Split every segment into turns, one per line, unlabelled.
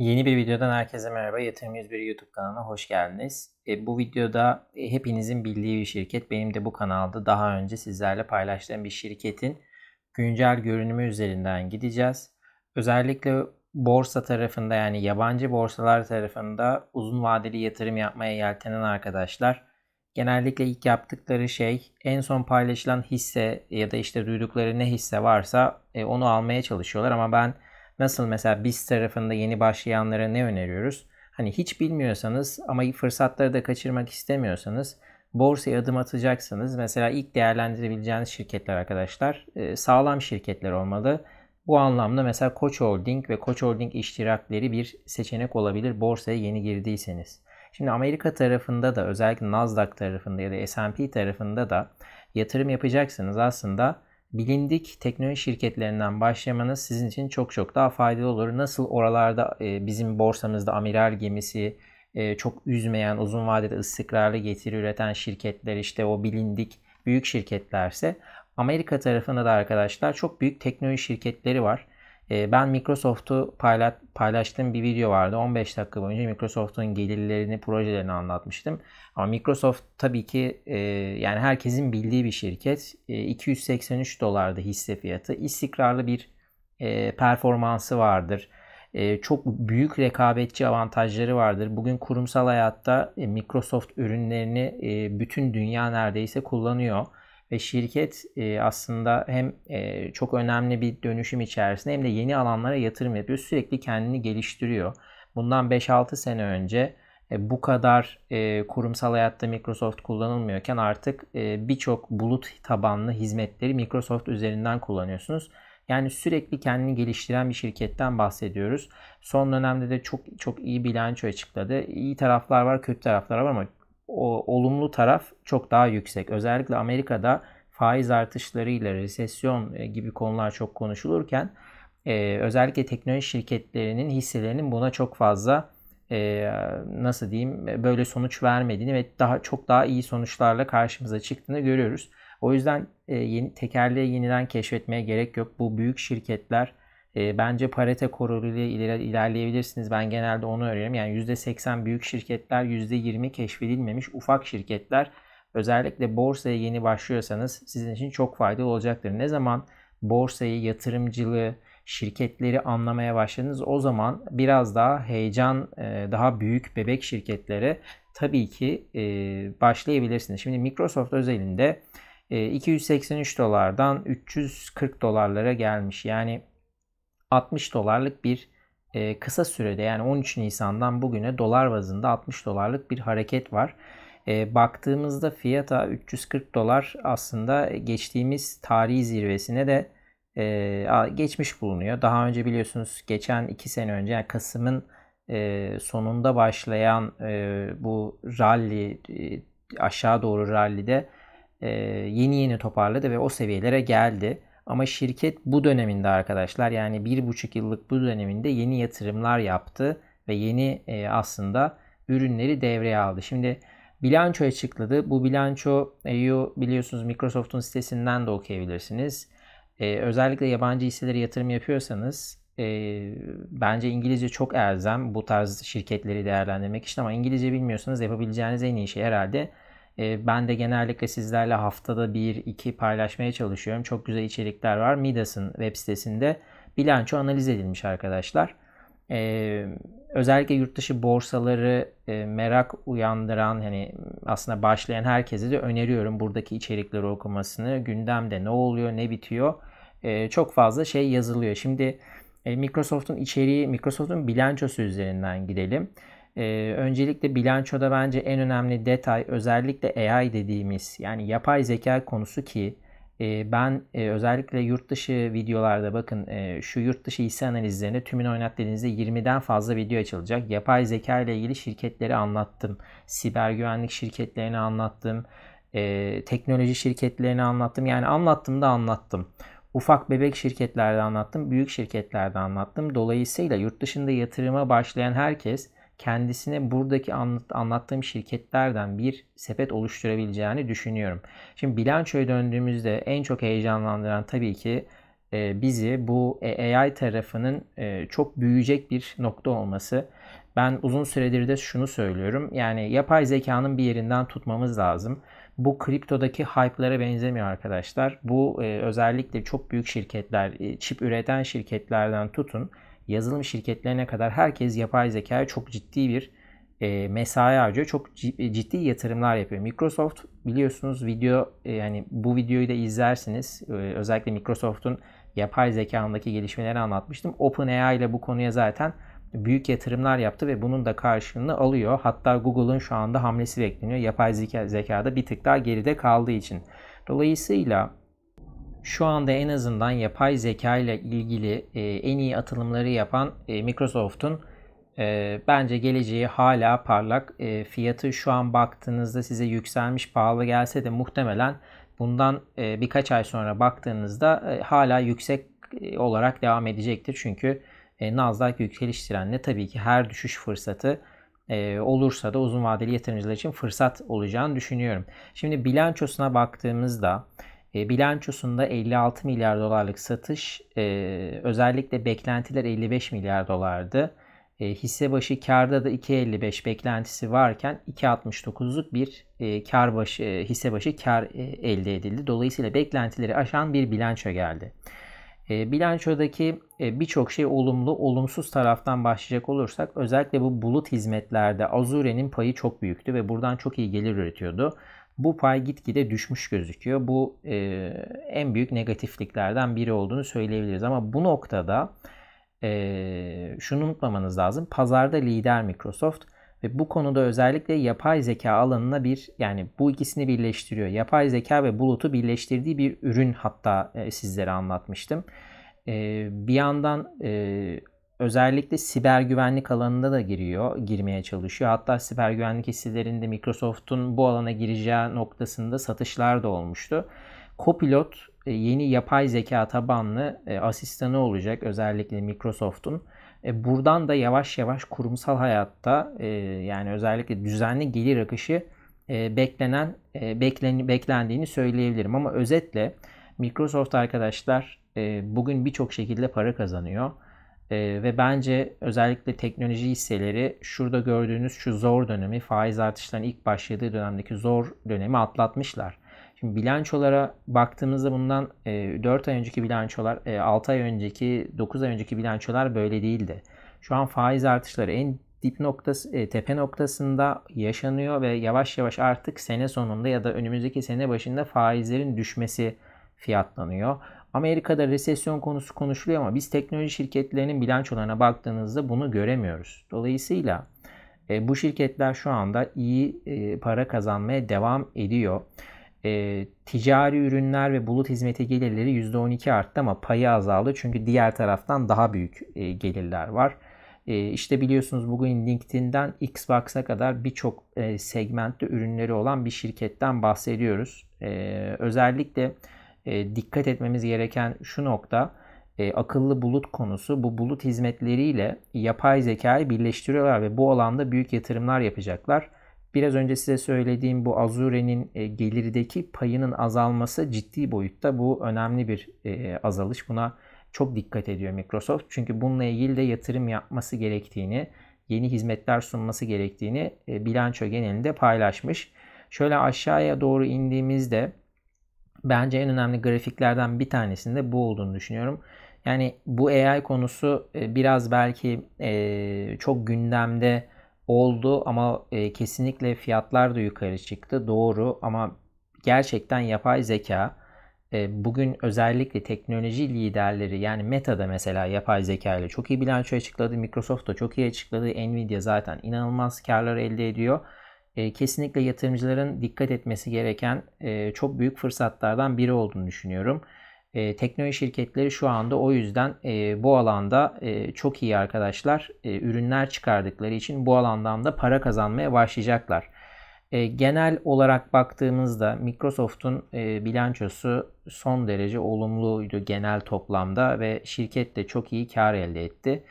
Yeni bir videodan herkese merhaba. Yatırım 101 YouTube kanalına hoş geldiniz. E, bu videoda e, hepinizin bildiği bir şirket. Benim de bu kanalda daha önce sizlerle paylaştığım bir şirketin güncel görünümü üzerinden gideceğiz. Özellikle borsa tarafında yani yabancı borsalar tarafında uzun vadeli yatırım yapmaya yeltenen arkadaşlar genellikle ilk yaptıkları şey en son paylaşılan hisse ya da işte duydukları ne hisse varsa e, onu almaya çalışıyorlar ama ben Nasıl mesela biz tarafında yeni başlayanlara ne öneriyoruz? Hani hiç bilmiyorsanız ama fırsatları da kaçırmak istemiyorsanız borsaya adım atacaksınız. mesela ilk değerlendirebileceğiniz şirketler arkadaşlar e, sağlam şirketler olmalı. Bu anlamda mesela Koç Holding ve Koç Holding iştirakleri bir seçenek olabilir borsaya yeni girdiyseniz. Şimdi Amerika tarafında da özellikle Nasdaq tarafında ya da S&P tarafında da yatırım yapacaksınız aslında bilindik teknoloji şirketlerinden başlamanız sizin için çok çok daha faydalı olur. Nasıl oralarda e, bizim borsamızda amiral gemisi e, çok üzmeyen, uzun vadede istikrarlı getiri üreten şirketler işte o bilindik büyük şirketlerse Amerika tarafında da arkadaşlar çok büyük teknoloji şirketleri var. Ee, ben Microsoft'u paylaş, paylaştığım bir video vardı. 15 dakika boyunca Microsoft'un gelirlerini, projelerini anlatmıştım. Ama Microsoft tabii ki e, yani herkesin bildiği bir şirket. E, 283 dolardı hisse fiyatı. İstikrarlı bir e, performansı vardır. E, çok büyük rekabetçi avantajları vardır. Bugün kurumsal hayatta e, Microsoft ürünlerini e, bütün dünya neredeyse kullanıyor. Ve şirket e, aslında hem e, çok önemli bir dönüşüm içerisinde hem de yeni alanlara yatırım yapıyor. Sürekli kendini geliştiriyor. Bundan 5-6 sene önce e, bu kadar e, kurumsal hayatta Microsoft kullanılmıyorken artık e, birçok bulut tabanlı hizmetleri Microsoft üzerinden kullanıyorsunuz. Yani sürekli kendini geliştiren bir şirketten bahsediyoruz. Son dönemde de çok çok iyi bilanço açıkladı. İyi taraflar var, kötü taraflar var ama o, olumlu taraf çok daha yüksek. Özellikle Amerika'da faiz artışlarıyla resesyon e, gibi konular çok konuşulurken e, özellikle teknoloji şirketlerinin hisselerinin buna çok fazla e, nasıl diyeyim e, böyle sonuç vermediğini ve daha çok daha iyi sonuçlarla karşımıza çıktığını görüyoruz. O yüzden e, yeni tekerleği yeniden keşfetmeye gerek yok. Bu büyük şirketler e, bence parite koroluyla iler, ilerleyebilirsiniz. Ben genelde onu örüyorum. Yani %80 büyük şirketler, %20 keşfedilmemiş ufak şirketler. Özellikle borsaya yeni başlıyorsanız sizin için çok faydalı olacaktır. Ne zaman borsayı, yatırımcılığı, şirketleri anlamaya başladınız o zaman biraz daha heyecan e, daha büyük bebek şirketlere tabii ki e, başlayabilirsiniz. Şimdi Microsoft özelinde 283 e, dolardan 340 dolarlara gelmiş. Yani 60 dolarlık bir e, kısa sürede yani 13 Nisan'dan bugüne dolar bazında 60 dolarlık bir hareket var. E, baktığımızda fiyata 340 dolar aslında geçtiğimiz tarihi zirvesine de e, geçmiş bulunuyor. Daha önce biliyorsunuz geçen 2 sene önce yani Kasım'ın e, sonunda başlayan e, bu rally e, aşağı doğru rallide e, yeni yeni toparladı ve o seviyelere geldi. Ama şirket bu döneminde arkadaşlar yani bir buçuk yıllık bu döneminde yeni yatırımlar yaptı ve yeni e, aslında ürünleri devreye aldı. Şimdi bilanço açıkladı. Bu bilançoyu e, biliyorsunuz Microsoft'un sitesinden de okuyabilirsiniz. E, özellikle yabancı hisselere yatırım yapıyorsanız e, bence İngilizce çok elzem bu tarz şirketleri değerlendirmek için ama İngilizce bilmiyorsanız yapabileceğiniz en iyi şey herhalde ee, ben de genellikle sizlerle haftada bir iki paylaşmaya çalışıyorum. Çok güzel içerikler var. Midas'ın web sitesinde bilanço analiz edilmiş arkadaşlar. Ee, özellikle yurt dışı borsaları e, merak uyandıran hani aslında başlayan herkese de öneriyorum buradaki içerikleri okumasını. Gündemde ne oluyor, ne bitiyor? Ee, çok fazla şey yazılıyor. Şimdi e, Microsoft'un içeriği, Microsoft'un bilançosu üzerinden gidelim. Ee, öncelikle bilançoda bence en önemli detay özellikle AI dediğimiz yani yapay zeka konusu ki e, ben e, özellikle yurt dışı videolarda bakın e, şu yurt dışı hisse analizlerinde tümün oynat dediğinizde 20'den fazla video açılacak. Yapay zeka ile ilgili şirketleri anlattım. Siber güvenlik şirketlerini anlattım. E, teknoloji şirketlerini anlattım. Yani anlattım da anlattım ufak bebek şirketlerde anlattım, büyük şirketlerde anlattım. Dolayısıyla yurt dışında yatırıma başlayan herkes kendisine buradaki anlattığım şirketlerden bir sepet oluşturabileceğini düşünüyorum. Şimdi bilançoya döndüğümüzde en çok heyecanlandıran tabii ki e, bizi bu e, AI tarafının e, çok büyüyecek bir nokta olması. Ben uzun süredir de şunu söylüyorum. Yani yapay zekanın bir yerinden tutmamız lazım. Bu kriptodaki hype'lara benzemiyor arkadaşlar. Bu özellikle çok büyük şirketler, çip üreten şirketlerden tutun yazılım şirketlerine kadar herkes yapay zekaya çok ciddi bir e, mesai harcıyor. Çok e, ciddi yatırımlar yapıyor. Microsoft biliyorsunuz video e, yani bu videoyu da izlersiniz. E, özellikle Microsoft'un yapay zekanındaki gelişmeleri anlatmıştım. OpenAI ile bu konuya zaten büyük yatırımlar yaptı ve bunun da karşılığını alıyor. Hatta Google'ın şu anda hamlesi bekleniyor. Yapay zeka, zekada bir tık daha geride kaldığı için. Dolayısıyla şu anda en azından yapay zeka ile ilgili e, en iyi atılımları yapan e, Microsoft'un e, bence geleceği hala parlak. E, fiyatı şu an baktığınızda size yükselmiş pahalı gelse de muhtemelen bundan e, birkaç ay sonra baktığınızda e, hala yüksek e, olarak devam edecektir. Çünkü e, Nasdaq yükseliş trenine tabii ki her düşüş fırsatı e, olursa da uzun vadeli yatırımcılar için fırsat olacağını düşünüyorum. Şimdi bilançosuna baktığımızda e, bilançosunda 56 milyar dolarlık satış, e, özellikle beklentiler 55 milyar dolardı. E, hisse başı karda da 2.55 beklentisi varken 2.69'luk bir e, kar başı, e, hisse başı kar e, elde edildi. Dolayısıyla beklentileri aşan bir bilanço geldi. E, bilançodaki e, birçok şey olumlu, olumsuz taraftan başlayacak olursak özellikle bu bulut hizmetlerde Azure'nin payı çok büyüktü ve buradan çok iyi gelir üretiyordu bu pay gitgide düşmüş gözüküyor. Bu e, en büyük negatifliklerden biri olduğunu söyleyebiliriz. Ama bu noktada e, şunu unutmamanız lazım. Pazarda lider Microsoft ve bu konuda özellikle yapay zeka alanına bir yani bu ikisini birleştiriyor. Yapay zeka ve bulutu birleştirdiği bir ürün hatta e, sizlere anlatmıştım. E, bir yandan e, özellikle siber güvenlik alanında da giriyor, girmeye çalışıyor. Hatta siber güvenlik hisselerinde Microsoft'un bu alana gireceği noktasında satışlar da olmuştu. Copilot e, yeni yapay zeka tabanlı e, asistanı olacak özellikle Microsoft'un. E, buradan da yavaş yavaş kurumsal hayatta yani özellikle düzenli gelir akışı beklenen beklen, beklendiğini söyleyebilirim. Ama özetle Microsoft arkadaşlar bugün birçok şekilde para kazanıyor e, ve bence özellikle teknoloji hisseleri şurada gördüğünüz şu zor dönemi, faiz artışlarının ilk başladığı dönemdeki zor dönemi atlatmışlar. Şimdi bilançolara baktığımızda bundan e, 4 ay önceki bilançolar, e, 6 ay önceki, 9 ay önceki bilançolar böyle değildi. Şu an faiz artışları en dip noktası, e, tepe noktasında yaşanıyor ve yavaş yavaş artık sene sonunda ya da önümüzdeki sene başında faizlerin düşmesi fiyatlanıyor. Amerika'da resesyon konusu konuşuluyor ama biz teknoloji şirketlerinin bilançolarına baktığınızda bunu göremiyoruz. Dolayısıyla e, bu şirketler şu anda iyi e, para kazanmaya devam ediyor. E, ticari ürünler ve bulut hizmeti gelirleri %12 arttı ama payı azaldı. Çünkü diğer taraftan daha büyük e, gelirler var. E, işte biliyorsunuz bugün LinkedIn'den Xbox'a kadar birçok e, segmentte ürünleri olan bir şirketten bahsediyoruz. E, özellikle özellikle e, dikkat etmemiz gereken şu nokta e, akıllı bulut konusu bu bulut hizmetleriyle yapay zekayı birleştiriyorlar ve bu alanda büyük yatırımlar yapacaklar. Biraz önce size söylediğim bu Azure'nin e, gelirdeki payının azalması ciddi boyutta bu önemli bir azalış. Buna çok dikkat ediyor Microsoft. Çünkü bununla ilgili de yatırım yapması gerektiğini, yeni hizmetler sunması gerektiğini bilanço genelinde paylaşmış. Şöyle aşağıya doğru indiğimizde bence en önemli grafiklerden bir tanesinde bu olduğunu düşünüyorum. Yani bu AI konusu e, biraz belki e, çok gündemde oldu ama e, kesinlikle fiyatlar da yukarı çıktı. Doğru ama gerçekten yapay zeka bugün özellikle teknoloji liderleri yani Meta da mesela yapay zeka ile çok iyi bilanço açıkladı. Microsoft da çok iyi açıkladı. Nvidia zaten inanılmaz karlar elde ediyor e, kesinlikle yatırımcıların dikkat etmesi gereken e, çok büyük fırsatlardan biri olduğunu düşünüyorum. E, teknoloji şirketleri şu anda o yüzden e, bu alanda e, çok iyi arkadaşlar. E, ürünler çıkardıkları için bu alandan da para kazanmaya başlayacaklar. E, genel olarak baktığımızda Microsoft'un e, bilançosu son derece olumluydu genel toplamda ve şirket de çok iyi kar elde etti.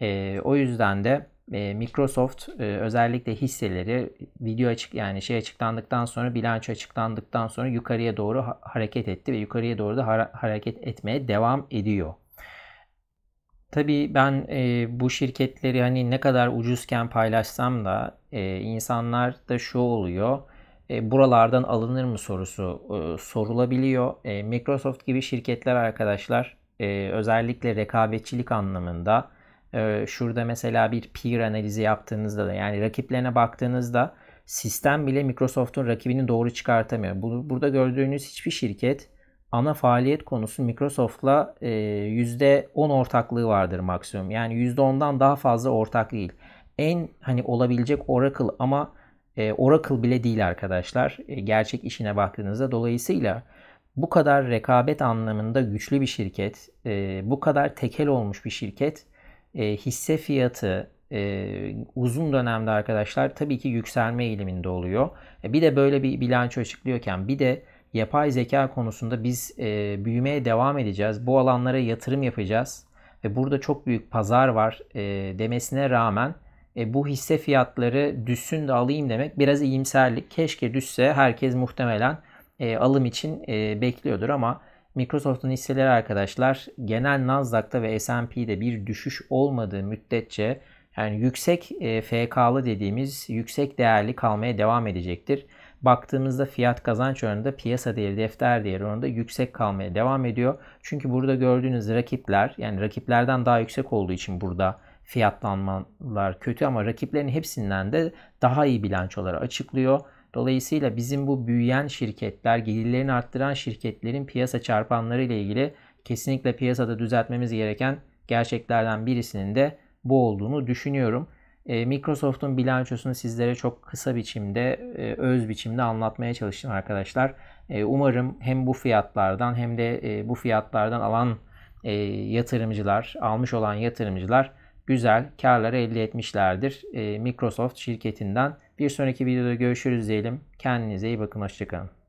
E, o yüzden de e, Microsoft e, özellikle hisseleri video açık yani şey açıklandıktan sonra bilanço açıklandıktan sonra yukarıya doğru hareket etti ve yukarıya doğru da hareket etmeye devam ediyor. Tabii ben e, bu şirketleri hani ne kadar ucuzken paylaşsam da insanlar da şu oluyor. buralardan alınır mı sorusu sorulabiliyor. Microsoft gibi şirketler arkadaşlar özellikle rekabetçilik anlamında e, şurada mesela bir peer analizi yaptığınızda da yani rakiplerine baktığınızda sistem bile Microsoft'un rakibini doğru çıkartamıyor. Bu, burada gördüğünüz hiçbir şirket ana faaliyet konusu Microsoft'la e, yüzde %10 ortaklığı vardır maksimum. Yani %10'dan daha fazla ortak değil. En hani olabilecek Oracle ama e, Oracle bile değil arkadaşlar. E, gerçek işine baktığınızda dolayısıyla bu kadar rekabet anlamında güçlü bir şirket, e, bu kadar tekel olmuş bir şirket e, hisse fiyatı e, uzun dönemde arkadaşlar tabii ki yükselme eğiliminde oluyor. E, bir de böyle bir bilanço açıklıyorken bir de yapay zeka konusunda biz e, büyümeye devam edeceğiz. Bu alanlara yatırım yapacağız ve burada çok büyük pazar var e, demesine rağmen e, bu hisse fiyatları düşsün de alayım demek biraz iyimserlik. Keşke düşse herkes muhtemelen e, alım için e, bekliyordur ama Microsoft'un hisseleri arkadaşlar genel Nasdaq'ta ve S&P'de bir düşüş olmadığı müddetçe yani yüksek e, FK'lı dediğimiz yüksek değerli kalmaya devam edecektir. Baktığımızda fiyat kazanç oranında piyasa değeri defter değeri oranında yüksek kalmaya devam ediyor. Çünkü burada gördüğünüz rakipler yani rakiplerden daha yüksek olduğu için burada fiyatlanmalar kötü ama rakiplerin hepsinden de daha iyi bilançoları açıklıyor Dolayısıyla bizim bu büyüyen şirketler, gelirlerini arttıran şirketlerin piyasa çarpanları ile ilgili kesinlikle piyasada düzeltmemiz gereken gerçeklerden birisinin de bu olduğunu düşünüyorum. E, Microsoft'un bilançosunu sizlere çok kısa biçimde, e, öz biçimde anlatmaya çalıştım arkadaşlar. E, umarım hem bu fiyatlardan hem de bu fiyatlardan alan yatırımcılar, almış olan yatırımcılar güzel karları elde etmişlerdir. Microsoft şirketinden bir sonraki videoda görüşürüz diyelim. Kendinize iyi bakın. Hoşçakalın.